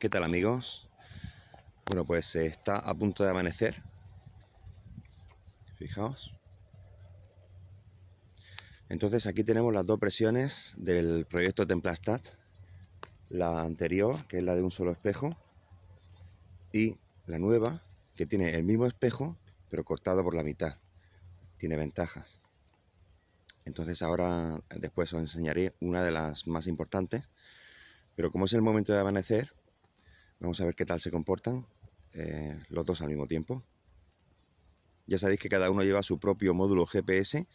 ¿Qué tal amigos? Bueno, pues eh, está a punto de amanecer. Fijaos. Entonces aquí tenemos las dos presiones del proyecto Templastat. La anterior, que es la de un solo espejo, y la nueva, que tiene el mismo espejo, pero cortado por la mitad. Tiene ventajas. Entonces ahora, después os enseñaré una de las más importantes. Pero como es el momento de amanecer, Vamos a ver qué tal se comportan eh, los dos al mismo tiempo. Ya sabéis que cada uno lleva su propio módulo GPS,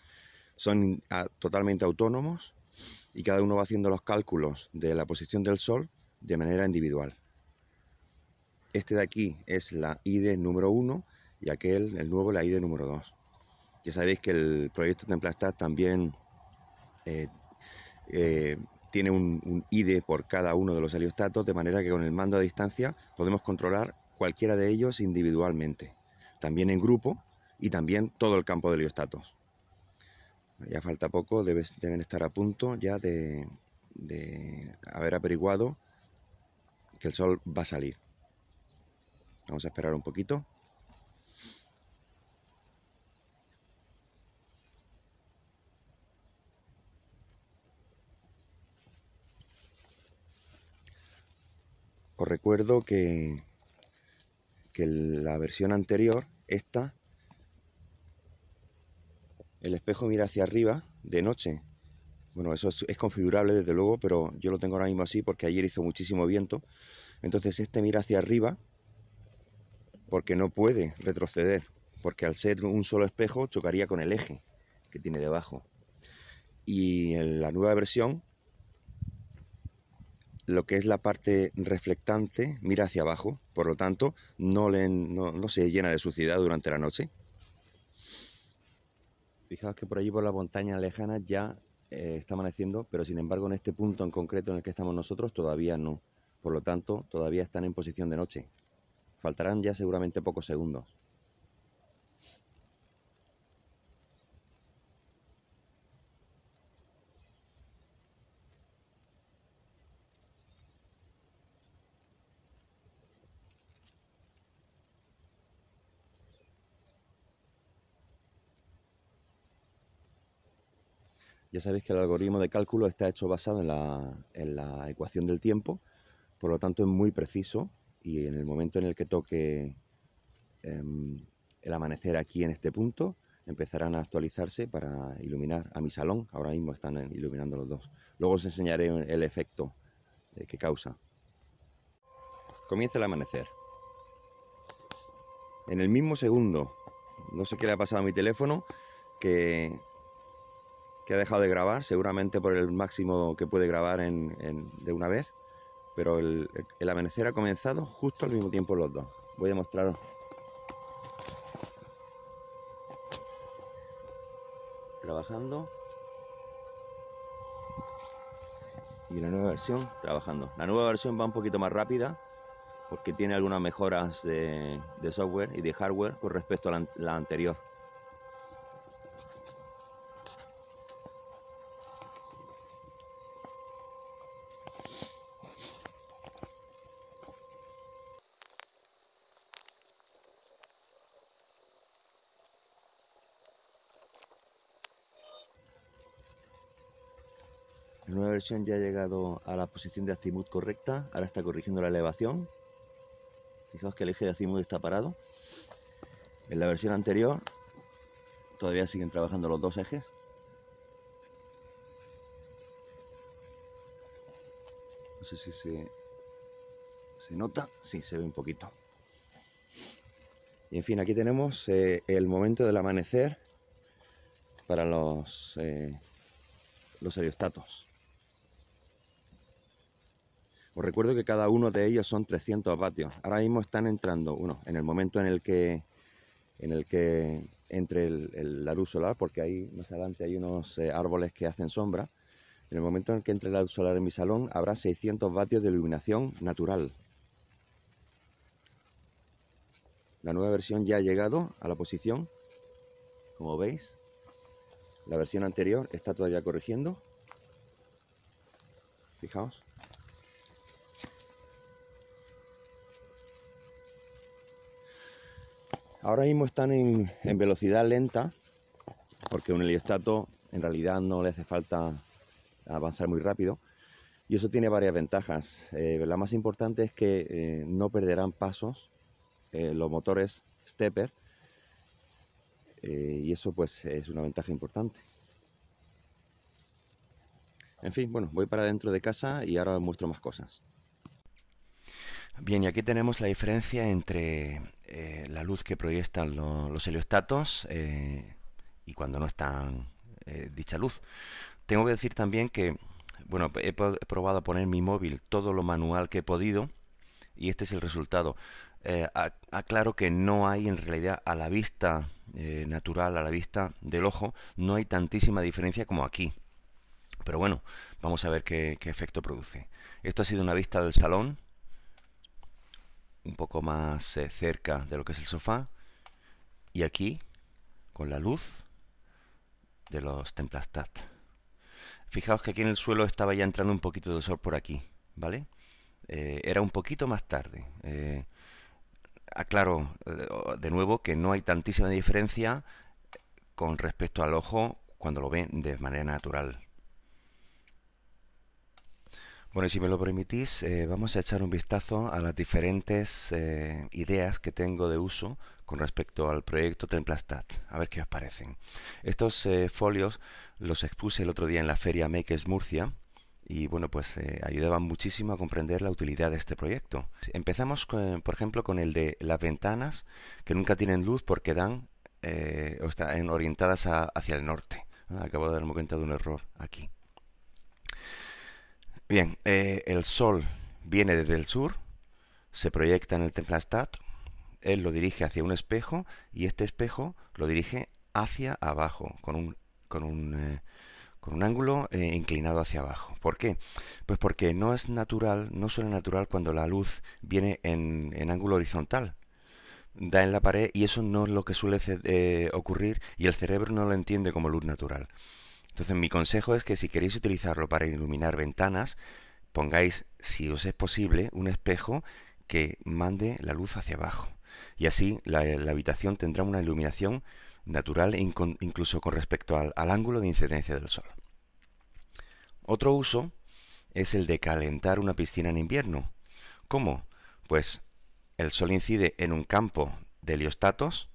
son totalmente autónomos y cada uno va haciendo los cálculos de la posición del Sol de manera individual. Este de aquí es la ID número 1 y aquel, el nuevo, la ID número 2. Ya sabéis que el proyecto Templastat también eh, eh, tiene un, ID por cada uno de los heliostatos, de manera que con el mando a distancia podemos controlar cualquiera de ellos individualmente, también en grupo y también todo el campo de heliostatos. Ya falta poco, deben estar a punto ya de haber averiguado que el sol va a salir. Vamos a esperar un poquito. Os recuerdo que, que la versión anterior, esta, el espejo mira hacia arriba de noche. Bueno, eso es, es, configurable desde luego, pero yo lo tengo ahora mismo así porque ayer hizo muchísimo viento. Entonces este mira hacia arriba porque no puede retroceder, porque al ser un solo espejo chocaría con el eje que tiene debajo. Y en la nueva versión lo que es la parte reflectante mira hacia abajo, por lo tanto no, se llena de suciedad durante la noche. Fijaos que por allí por la montaña lejana ya eh, está amaneciendo, pero sin embargo en este punto en concreto en el que estamos nosotros todavía no. Por lo tanto, todavía están en posición de noche. Faltarán ya seguramente pocos segundos. Ya sabéis que el algoritmo de cálculo está hecho basado en la, ecuación del tiempo, por lo tanto es muy preciso y en el momento en el que toque em, el amanecer aquí en este punto, empezarán a actualizarse para iluminar a mi salón. Ahora mismo están iluminando los dos. Luego os enseñaré el efecto eh, que causa. Comienza el amanecer. En el mismo segundo, no sé qué le ha pasado a mi teléfono, que que ha dejado de grabar, seguramente por el máximo que puede grabar de una vez, pero el, amanecer ha comenzado justo al mismo tiempo los dos. Voy a mostraros trabajando y la nueva versión trabajando. La nueva versión va un poquito más rápida porque tiene algunas mejoras de, software y de hardware con respecto a la anterior. La nueva versión ya ha llegado a la posición de azimut correcta, ahora está corrigiendo la elevación. Fijaos que el eje de azimut está parado. En la versión anterior todavía siguen trabajando los dos ejes. No sé si se, nota, sí, se ve un poquito. Y en fin, aquí tenemos eh, el momento del amanecer para los, eh, los aerostatos. Os recuerdo que cada uno de ellos son 300 vatios. Ahora mismo están entrando, uno, en el momento en el que, en el que entre la luz solar, porque ahí más adelante hay unos eh, árboles que hacen sombra. En el momento en el que entre la luz solar en mi salón habrá 600 vatios de iluminación natural. La nueva versión ya ha llegado a la posición, como veis. La versión anterior está todavía corrigiendo. Fijaos. Ahora mismo están en, velocidad lenta, porque un heliostato en realidad no le hace falta avanzar muy rápido. Y eso tiene varias ventajas. Eh, la más importante es que eh, no perderán pasos eh, los motores stepper. y eso pues es una ventaja importante. En fin, bueno, voy para dentro de casa y ahora os muestro más cosas. Bien, y aquí tenemos la diferencia entre eh, la luz que proyectan los heliostatos eh, y cuando no están eh, dicha luz. Tengo que decir también que, bueno, he, probado a poner mi móvil todo lo manual que he podido y este es el resultado. aclaro que no hay en realidad a la vista natural, a la vista del ojo, no hay tantísima diferencia como aquí. Pero bueno, vamos a ver qué efecto produce. Esto ha sido una vista del salón un poco más eh, cerca de lo que es el sofá. Y aquí, con la luz de los Templastat. Fijaos que aquí en el suelo estaba ya entrando un poquito de sol por aquí, ¿vale? Eh, era un poquito más tarde. Eh, aclaro de nuevo que no hay tantísima diferencia con respecto al ojo cuando lo ven de manera natural, bueno, si me lo permitís, eh, vamos a echar un vistazo a las diferentes eh, ideas que tengo de uso con respecto al proyecto Templastat, a ver qué os parecen. Estos eh, folios los expuse el otro día en la feria Makers Murcia y bueno, pues ayudaban muchísimo a comprender la utilidad de este proyecto. Empezamos, por ejemplo, con el de las ventanas que nunca tienen luz porque dan están orientadas hacia el norte. Acabo de darme cuenta de un error aquí. Bien, eh, el Sol viene desde el sur, se proyecta en el Templastat, él lo dirige hacia un espejo y este espejo lo dirige hacia abajo, con un, con un, eh, con un ángulo eh, inclinado hacia abajo. ¿Por qué? Pues porque no es natural, no suena natural cuando la luz viene en, ángulo horizontal. Da en la pared y eso no es lo que suele ocurrir y el cerebro no lo entiende como luz natural. Entonces mi consejo es que si queréis utilizarlo para iluminar ventanas, pongáis, si os es posible, un espejo que mande la luz hacia abajo. Y así la, habitación tendrá una iluminación natural incluso con respecto al, al ángulo de incidencia del sol. Otro uso es el de calentar una piscina en invierno. ¿Cómo? Pues el sol incide en un campo de heliostatos,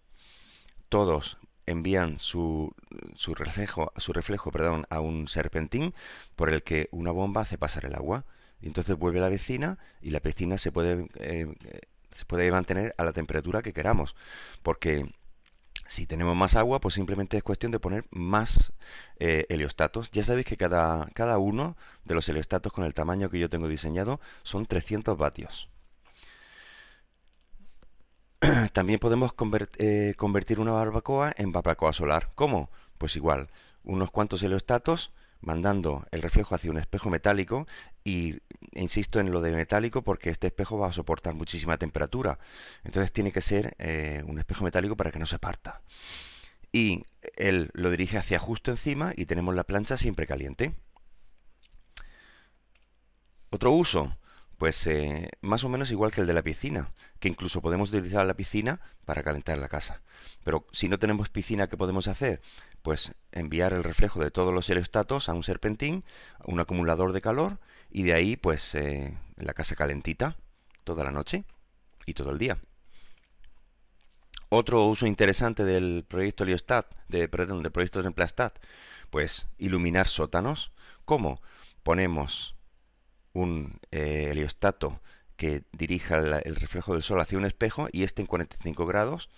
todos envían su, su reflejo, su reflejo perdón, a un serpentín por el que una bomba hace pasar el agua. Y entonces vuelve la vecina y la piscina se puede, eh, se puede mantener a la temperatura que queramos. Porque si tenemos más agua, pues simplemente es cuestión de poner más eh, heliostatos. Ya sabéis que cada, cada uno de los heliostatos con el tamaño que yo tengo diseñado son 300 vatios. también podemos eh, convertir una barbacoa en barbacoa solar. ¿Cómo? Pues igual, unos cuantos heliostatos mandando el reflejo hacia un espejo metálico y insisto en lo de metálico porque este espejo va a soportar muchísima temperatura. Entonces tiene que ser eh, un espejo metálico para que no se parta. Y él lo dirige hacia justo encima y tenemos la plancha siempre caliente. Otro uso, pues eh, más o menos igual que el de la piscina, que incluso podemos utilizar la piscina para calentar la casa. Pero si no tenemos piscina, ¿qué podemos hacer? Pues enviar el reflejo de todos los aerostatos a un serpentín, un acumulador de calor, y de ahí pues eh, la casa calentita toda la noche y todo el día. Otro uso interesante del proyecto Heliostat, de, perdón, del proyecto Templastat, pues iluminar sótanos. ¿Cómo? Ponemos un eh, heliostato que dirija el, reflejo del sol hacia un espejo y este en 45 grados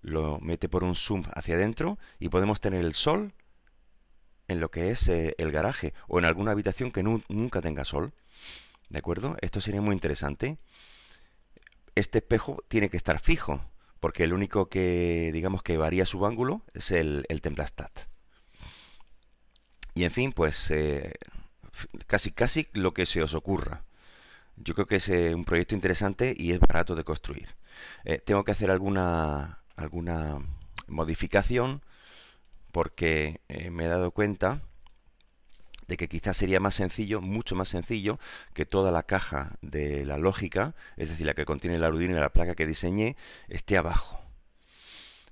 lo mete por un zoom hacia adentro y podemos tener el sol en lo que es eh, el garaje o en alguna habitación que nunca tenga sol. ¿De acuerdo? Esto sería muy interesante. Este espejo tiene que estar fijo porque el único que digamos que varía su ángulo es el, templastat. Y en fin, pues eh, casi casi lo que se os ocurra. Yo creo que es eh, un proyecto interesante y es barato de construir. Eh, tengo que hacer alguna, alguna modificación porque eh, me he dado cuenta de que quizás sería más sencillo, mucho más sencillo, que toda la caja de la lógica, es decir, la que contiene el Arduino y la placa que diseñé, esté abajo.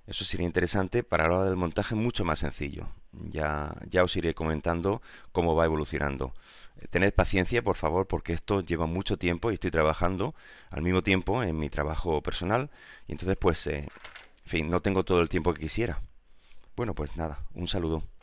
Eso sería interesante para la hora del montaje, mucho más sencillo. Ya, ya os iré comentando cómo va evolucionando. Eh, tened paciencia, por favor, porque esto lleva mucho tiempo y estoy trabajando al mismo tiempo en mi trabajo personal. Y entonces, pues, eh, en fin, no tengo todo el tiempo que quisiera. Bueno, pues nada, un saludo.